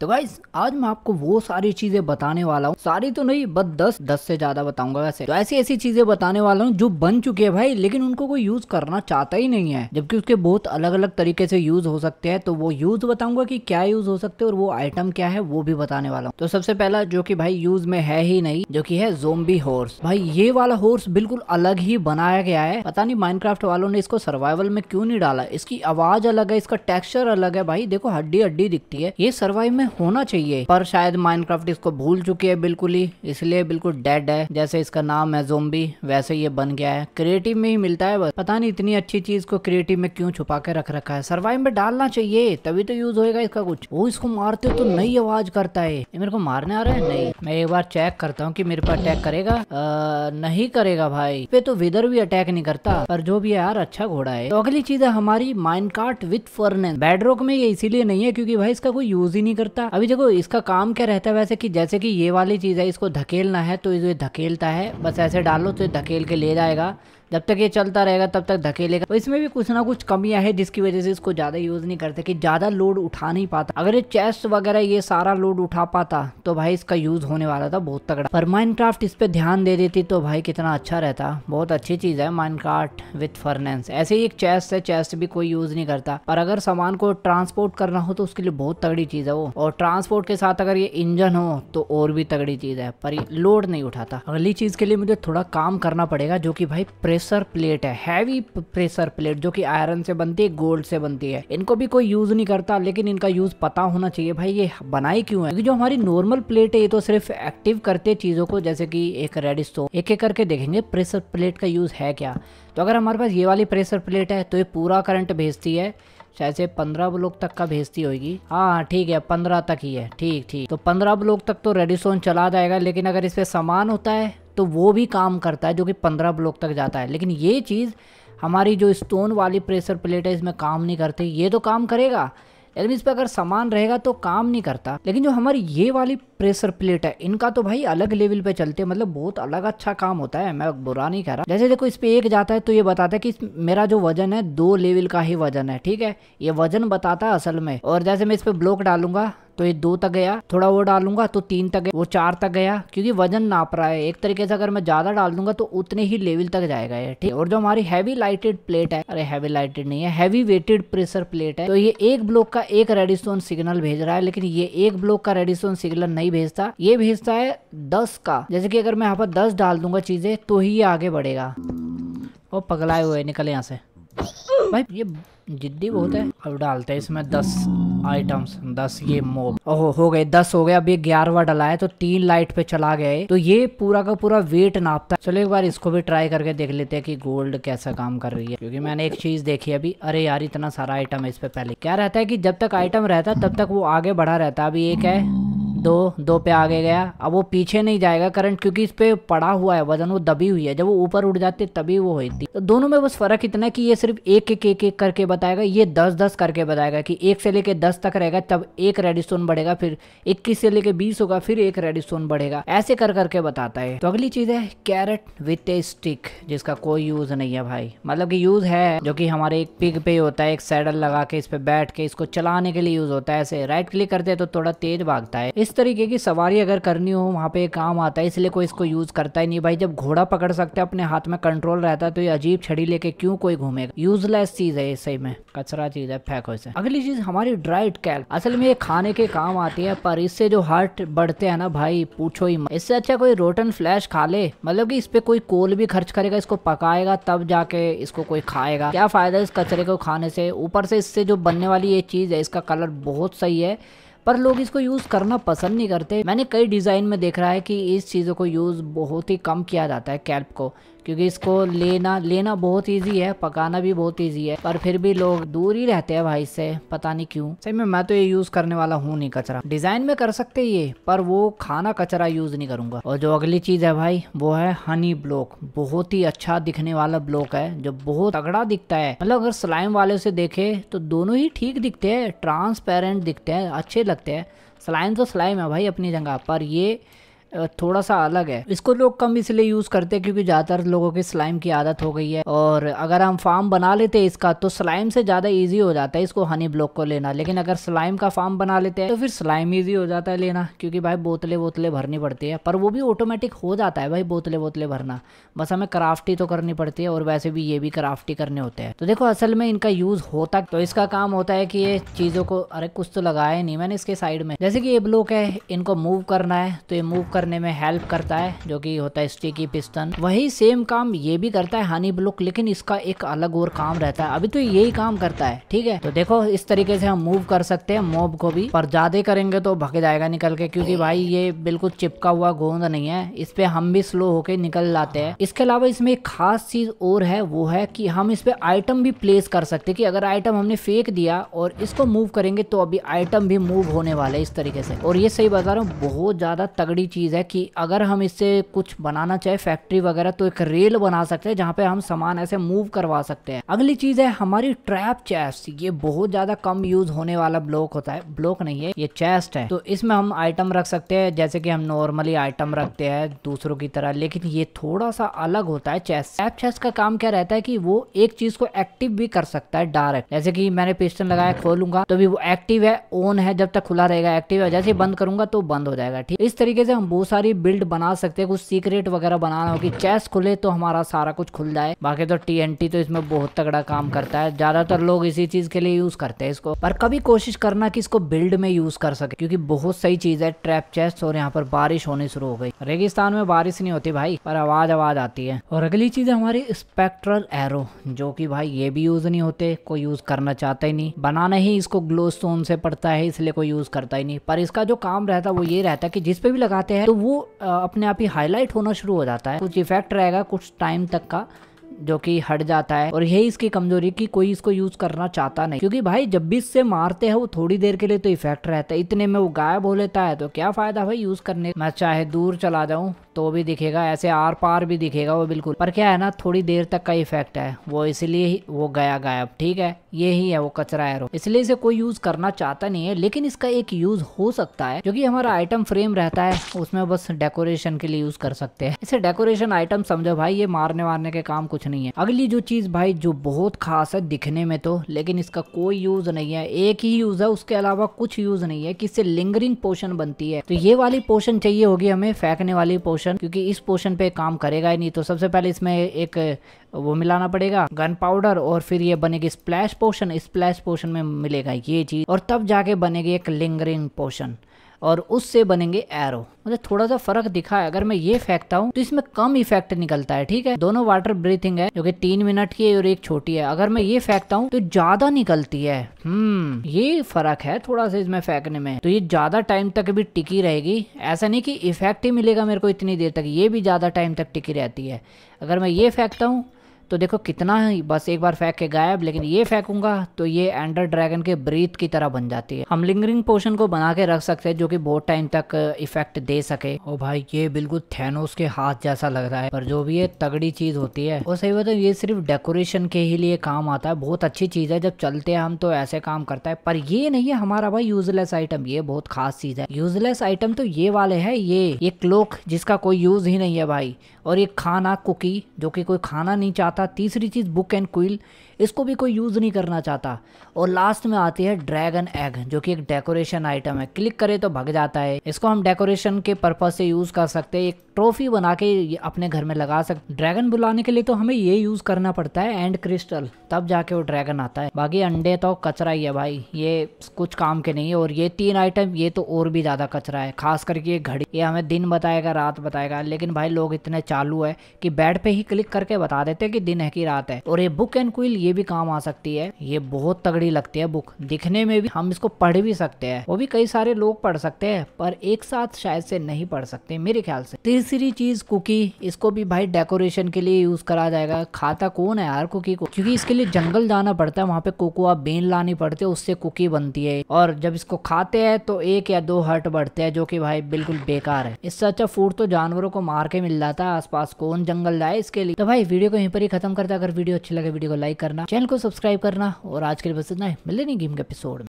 तो गाइज आज मैं आपको वो सारी चीजें बताने वाला हूँ सारी तो नहीं बस दस दस से ज्यादा बताऊंगा वैसे तो ऐसी ऐसी चीजें बताने वाला हूँ जो बन चुके है भाई लेकिन उनको कोई यूज करना चाहता ही नहीं है जबकि उसके बहुत अलग अलग तरीके से यूज हो सकते हैं तो वो यूज बताऊंगा कि क्या यूज हो सकते हैं और वो आइटम क्या है वो भी बताने वाला हूँ तो सबसे पहला जो की भाई यूज में है ही नहीं जो की है जोम्बी हॉर्स भाई ये वाला हॉर्स बिल्कुल अलग ही बनाया गया है पता नहीं माइनक्राफ्ट वालों ने इसको सर्वाइवल में क्यों नहीं डाला इसकी आवाज अलग है इसका टेक्स्चर अलग है भाई देखो हड्डी हड्डी दिखती है ये सर्वाइव में होना चाहिए पर शायद माइनक्राफ्ट इसको भूल चुकी है बिल्कुल ही इसलिए बिल्कुल डेड है जैसे इसका नाम है जोम्बी वैसे ये बन गया है क्रिएटिव में ही मिलता है बस पता नहीं इतनी अच्छी चीज को क्रिएटिव में क्यों छुपा के रख रखा है सर्वाइव में डालना चाहिए तभी तो यूज होगा इसका कुछ वो इसको मारते तो नई आवाज करता है मेरे को मारने आ रहा है नहीं मैं एक बार चेक करता हूँ की मेरे पर अटैक करेगा नहीं करेगा भाई पे तो विदर भी अटैक नहीं करता पर जो भी यार अच्छा घोड़ा है तो अगली चीज है हमारी माइनकार्ट विथ फर्नेस बेडरॉक में ये इसीलिए नहीं है क्योंकि भाई इसका कोई यूज ही नहीं करता सकता अभी देखो इसका काम क्या रहता है वैसे कि जैसे कि ये वाली चीज़ है इसको धकेलना है तो इसे धकेलता है बस ऐसे डालो तो धकेल के ले जाएगा जब तक ये चलता रहेगा तब तक धकेलेगा तो इसमें भी कुछ ना कुछ कमियां है जिसकी वजह से इसको ज़्यादा यूज़ नहीं करते कि ज़्यादा लोड उठा नहीं पाता अगर ये चेस्ट वगैरह ये सारा लोड उठा पाता तो भाई इसका यूज़ होने वाला था बहुत तगड़ा पर माइनक्राफ्ट इस पे ध्यान दे देती तो भाई कितना अच्छा रहता बहुत अच्छी चीज़ है माइनक्राफ्ट विथ फर्नेंस ऐसे ही एक चेस्ट है चेस्ट भी कोई यूज़ नहीं करता और अगर सामान को ट्रांसपोर्ट करना हो तो उसके लिए बहुत तगड़ी चीज़ है वो और ट्रांसपोर्ट के साथ अगर ये इंजन हो तो और भी तगड़ी चीज़ है पर लोड नहीं उठाता अगली चीज़ के लिए मुझे थोड़ा काम करना पड़ेगा जो की भाई प्रेस प्रेशर प्लेट है हैवी प्रेशर प्लेट जो कि आयरन से बनती है गोल्ड से बनती है इनको भी कोई यूज नहीं करता लेकिन इनका यूज पता होना चाहिए भाई ये बनाई क्यों है क्योंकि जो हमारी नॉर्मल प्लेट है ये तो सिर्फ एक्टिव करते चीजों को जैसे कि एक रेड स्टोन एक एक करके देखेंगे प्रेशर प्लेट का यूज है क्या तो अगर हमारे पास ये वाली प्रेशर प्लेट है तो ये पूरा करंट भेजती है शायद से पंद्रह ब्लॉक तक का भेजती होगी हाँ ठीक है पंद्रह तक ही है ठीक ठीक तो पंद्रह ब्लॉक तक तो रेडिसोन चला जाएगा लेकिन अगर इस पर सामान होता है तो वो भी काम करता है जो कि पंद्रह ब्लॉक तक जाता है लेकिन ये चीज़ हमारी जो स्टोन वाली प्रेशर प्लेट है इसमें काम नहीं करती ये तो काम करेगा लेकिन इस पर अगर सामान रहेगा तो काम नहीं करता लेकिन जो हमारी ये वाली प्रेशर प्लेट है इनका तो भाई अलग लेवल पे चलते हैं मतलब बहुत अलग अच्छा काम होता है मैं बुरा नहीं कह रहा जैसे देखो इस पे एक जाता है तो ये बताता है कि मेरा जो वजन है दो लेवल का ही वजन है ठीक है ये वजन बताता है असल में और जैसे मैं इस पे ब्लॉक डालूंगा तो ये दो तक गया थोड़ा वो डालूंगा तो तीन तक गया वो चार तक गया क्योंकि वजन नाप रहा है एक तरीके से अगर मैं ज्यादा डाल दूंगा तो उतने ही लेवल तक जाएगा ये ठीक और जो हमारी हैवी लाइटेड प्लेट है अरे हैवी लाइटेड नहीं है हैवी वेटेड प्रेशर प्लेट है तो ये एक ब्लॉक का एक रेडिस्टोन सिग्नल भेज रहा है लेकिन ये एक ब्लॉक का रेडिस्टोन सिग्नल नहीं नहीं भेजता ये भेजता है दस का जैसे कि अगर मैं यहाँ पर दस डाल दूंगा चीजें तो ही ये आगे बढ़ेगा वो पगलाए हुए निकले यहाँ से भाई ये जिद्दी बहुत है अब डालते हैं इसमें दस आइटम्स दस ये मोब ओहो हो गए दस हो गए अब ये ग्यारहवा डला है तो तीन लाइट पे चला गए तो ये पूरा का पूरा वेट नापता है चलो एक बार इसको भी ट्राई करके देख लेते हैं कि गोल्ड कैसा काम कर रही है क्योंकि मैंने एक चीज देखी अभी अरे यार इतना सारा आइटम है इस पे पहले क्या रहता है की जब तक आइटम रहता है तब तक वो आगे बढ़ा रहता है अभी एक है दो दो पे आगे गया अब वो पीछे नहीं जाएगा करंट क्योंकि इस पर पड़ा हुआ है वजन वो दबी हुई है जब वो ऊपर उड़ जाती तभी वो होती तो दोनों में बस फर्क इतना है कि ये सिर्फ एक एक एक एक करके बताएगा ये दस दस करके बताएगा कि एक से लेके दस तक रहेगा तब एक स्टोन बढ़ेगा फिर इक्कीस से लेके बीस होगा फिर एक स्टोन बढ़ेगा ऐसे कर करके बताता है तो अगली चीज है कैरेट विथ ए स्टिक जिसका कोई यूज नहीं है भाई मतलब की यूज है जो की हमारे एक पिग पे होता है एक सैडल लगा के इस पे बैठ के इसको चलाने के लिए यूज होता है ऐसे राइट क्लिक करते हैं तो थोड़ा तेज भागता है इस इस तरीके की सवारी अगर करनी हो वहाँ पे काम आता है इसलिए कोई इसको यूज़ करता ही नहीं भाई जब घोड़ा पकड़ सकते अपने हाथ में कंट्रोल रहता है तो ये अजीब छड़ी लेके क्यों कोई घूमेगा यूजलेस चीज़ है ये सही में कचरा चीज़ है फेंको इसे अगली चीज़ हमारी ड्राइड कैल असल में ये खाने के काम आती है पर इससे जो हार्ट बढ़ते हैं ना भाई पूछो ही मत इससे अच्छा कोई रोटन फ्लैश खा ले मतलब की इस पे कोई कोल भी खर्च करेगा इसको पकाएगा तब जाके इसको कोई खाएगा क्या फायदा इस कचरे को खाने से ऊपर से इससे जो बनने वाली ये चीज़ है इसका कलर बहुत सही है पर लोग इसको यूज़ करना पसंद नहीं करते मैंने कई डिज़ाइन में देख रहा है कि इस चीज़ों को यूज़ बहुत ही कम किया जाता है कैल्प को क्योंकि इसको लेना लेना बहुत ईजी है पकाना भी बहुत ईजी है पर फिर भी लोग दूर ही रहते हैं भाई से पता नहीं क्यों सही में मैं तो ये यूज करने वाला हूँ नहीं कचरा डिजाइन में कर सकते ये पर वो खाना कचरा यूज नहीं करूंगा और जो अगली चीज है भाई वो है हनी ब्लॉक बहुत ही अच्छा दिखने वाला ब्लॉक है जो बहुत तगड़ा दिखता है मतलब अगर स्लाइम वाले से देखे तो दोनों ही ठीक दिखते है ट्रांसपेरेंट दिखते हैं अच्छे लगते हैं स्लाइम तो स्लाइम है भाई अपनी जगह पर ये थोड़ा सा अलग है इसको लोग कम इसलिए यूज़ करते हैं क्योंकि ज़्यादातर लोगों की स्लाइम की आदत हो गई है और अगर हम फार्म बना लेते हैं इसका तो स्लाइम से ज़्यादा ईजी हो जाता है इसको हनी ब्लॉक को लेना लेकिन अगर स्लाइम का फार्म बना लेते हैं तो फिर स्लाइम ईजी हो जाता है लेना क्योंकि भाई बोतलें बोतले भरनी पड़ती है पर वो भी ऑटोमेटिक हो जाता है भाई बोतलें बोतले भरना बस हमें क्राफ्टी तो करनी पड़ती है और वैसे भी ये भी क्राफ्टी करने होते हैं तो देखो असल में इनका यूज़ होता तो इसका काम होता है कि ये चीज़ों को अरे कुछ तो लगाया नहीं मैंने इसके साइड में जैसे कि ये ब्लॉक है इनको मूव करना है तो ये मूव करने में हेल्प करता है जो कि होता है स्टिकी पिस्टन वही सेम काम ये भी करता है हनी ब्लॉक लेकिन इसका एक अलग और काम रहता है अभी तो यही काम करता है ठीक है तो देखो इस तरीके से हम मूव कर सकते हैं मोब को भी पर ज्यादा करेंगे तो भगे जाएगा निकल के क्योंकि भाई ये बिल्कुल चिपका हुआ गोंद नहीं है इस पे हम भी स्लो होके निकल लाते हैं इसके अलावा इसमें एक खास चीज और है वो है कि हम इस पे आइटम भी प्लेस कर सकते कि अगर आइटम हमने फेंक दिया और इसको मूव करेंगे तो अभी आइटम भी मूव होने वाले इस तरीके से और ये सही बता रहा हूँ बहुत ज्यादा तगड़ी चीज चीज़ है कि अगर हम इससे कुछ बनाना चाहे फैक्ट्री वगैरह तो एक रेल बना सकते हैं जहाँ पे हम सामान ऐसे मूव करवा सकते हैं अगली चीज़ है हमारी ट्रैप चेस्ट ये बहुत ज़्यादा कम यूज होने वाला ब्लॉक होता है ब्लॉक नहीं है ये चेस्ट है तो इसमें हम आइटम रख सकते हैं जैसे कि हम नॉर्मली आइटम रखते हैं दूसरों की तरह लेकिन ये थोड़ा सा अलग होता है चेस्ट ट्रैप चेस्ट का काम क्या रहता है कि वो एक चीज को एक्टिव भी कर सकता है डायरेक्ट जैसे कि मैंने पिस्टन लगाया खोलूंगा तो भी वो एक्टिव है ऑन है जब तक खुला रहेगा एक्टिव है जैसे बंद करूंगा तो बंद हो जाएगा ठीक इस तरीके से हम वो सारी बिल्ड बना सकते हैं कुछ सीक्रेट वगैरह बनाना हो कि चेस खुले तो हमारा सारा कुछ खुल जाए बाकी तो टी तो इसमें बहुत तगड़ा काम करता है ज्यादातर लोग इसी चीज के लिए यूज करते हैं इसको पर कभी कोशिश करना की इसको बिल्ड में यूज कर सके क्योंकि बहुत सही चीज है ट्रैप चेस्ट और यहाँ पर बारिश होनी शुरू हो गई रेगिस्तान में बारिश नहीं होती भाई पर आवाज आवाज आती है और अगली चीज है हमारी स्पेक्ट्रल एरो जो कि भाई ये भी यूज नहीं होते कोई यूज करना चाहता ही नहीं बनाना ही इसको ग्लो स्टोन से पड़ता है इसलिए कोई यूज करता ही नहीं पर इसका जो काम रहता है वो ये रहता है कि जिस पे भी लगाते हैं तो वो अपने आप ही हाईलाइट होना शुरू हो जाता है कुछ इफेक्ट रहेगा कुछ टाइम तक का जो कि हट जाता है और यही इसकी कमजोरी कि कोई इसको यूज करना चाहता नहीं क्योंकि भाई जब भी इससे मारते हैं वो थोड़ी देर के लिए तो इफेक्ट रहता है इतने में वो गायब हो लेता है तो क्या फायदा भाई यूज करने मैं चाहे दूर चला जाऊं तो भी दिखेगा ऐसे आर पार भी दिखेगा वो बिल्कुल पर क्या है ना थोड़ी देर तक का इफेक्ट है वो इसलिए वो गया गायब ठीक है ये ही है वो कचरा एरो इसलिए इसे कोई यूज करना चाहता नहीं है लेकिन इसका एक यूज हो सकता है जो की हमारा आइटम फ्रेम रहता है उसमें बस डेकोरेशन के लिए यूज कर सकते हैं इसे डेकोरेशन आइटम समझो भाई ये मारने वारने के काम कुछ नहीं है अगली जो चीज भाई जो बहुत खास है दिखने में तो लेकिन इसका कोई यूज नहीं है एक ही यूज है उसके अलावा कुछ यूज नहीं है कि इससे लिंगरिंग पोशन बनती है तो ये वाली पोशन चाहिए होगी हमें फेंकने वाली पोशन पोर्शन क्योंकि इस पोर्शन पे काम करेगा ही नहीं तो सबसे पहले इसमें एक वो मिलाना पड़ेगा गन पाउडर और फिर ये बनेगी स्प्लैश पोर्शन स्प्लैश पोर्शन में मिलेगा ये चीज और तब जाके बनेगी एक लिंगरिंग पोर्शन और उससे बनेंगे एरो मतलब थोड़ा सा फर्क दिखा है अगर मैं ये फेंकता हूँ तो इसमें कम इफेक्ट निकलता है ठीक है दोनों वाटर ब्रीथिंग है जो कि तीन मिनट की है और एक छोटी है अगर मैं ये फेंकता हूँ तो ज्यादा निकलती है हम्म ये फर्क है थोड़ा सा इसमें फेंकने में तो ये ज्यादा टाइम तक भी टिकी रहेगी ऐसा नहीं की इफेक्ट ही मिलेगा मेरे को इतनी देर तक ये भी ज्यादा टाइम तक टिकी रहती है अगर मैं ये फेंकता हूँ तो देखो कितना ही बस एक बार फेंक के गायब लेकिन ये फेंकूंगा तो ये एंडर ड्रैगन के ब्रीथ की तरह बन जाती है हम लिंगरिंग पोशन को बना के रख सकते हैं जो कि बहुत टाइम तक इफेक्ट uh, दे सके ओ भाई ये बिल्कुल थैनोस के हाथ जैसा लग रहा है पर जो भी ये तगड़ी चीज होती है और सही है ये सिर्फ डेकोरेशन के ही लिए काम आता है बहुत अच्छी चीज है जब चलते हैं हम तो ऐसे काम करता है पर ये नहीं है हमारा भाई यूजलेस आइटम ये बहुत खास चीज है यूजलेस आइटम तो ये वाले है ये ये क्लोक जिसका कोई यूज ही नहीं है भाई और ये खाना कुकी जो की कोई खाना नहीं चाहता चाहता तीसरी चीज़ बुक एंड क्विल इसको भी कोई यूज़ नहीं करना चाहता और लास्ट में आती है ड्रैगन एग जो कि एक डेकोरेशन आइटम है क्लिक करें तो भग जाता है इसको हम डेकोरेशन के पर्पज से यूज़ कर सकते हैं एक ट्रॉफी बना के अपने घर में लगा सकते ड्रैगन बुलाने के लिए तो हमें ये यूज़ करना पड़ता है एंड क्रिस्टल तब जाके वो ड्रैगन आता है बाकी अंडे तो कचरा ही है भाई ये कुछ काम के नहीं है और ये तीन आइटम ये तो और भी ज़्यादा कचरा है खास करके ये घड़ी ये हमें दिन बताएगा रात बताएगा लेकिन भाई लोग इतने चालू है कि बेड पे ही क्लिक करके बता देते हैं कि दिन है की रात है और ये बुक एंड क्विल ये भी काम आ सकती है ये बहुत तगड़ी लगती है बुक दिखने में भी हम इसको पढ़ भी सकते हैं वो भी कई सारे लोग पढ़ सकते हैं पर एक साथ शायद से नहीं पढ़ सकते मेरे ख्याल से तीसरी चीज कुकी इसको भी भाई डेकोरेशन के लिए यूज करा जाएगा खाता कौन है यार कुकी को क्योंकि इसके लिए जंगल जाना पड़ता है वहाँ पे कोकोआ बेन लानी पड़ती है उससे कुकी बनती है और जब इसको खाते हैं तो एक या दो हर्ट बढ़ते हैं जो कि भाई बिल्कुल बेकार है इससे अच्छा फूड तो जानवरों को मार के मिल जाता है आसपास कौन जंगल जाए इसके लिए तो भाई वीडियो को यहीं पर ही खत्म करते अगर वीडियो अच्छी लगे वीडियो को लाइक करना चैनल को सब्सक्राइब करना और आज के लिए बस इतना ही मिलेंगे गेम के एपिसोड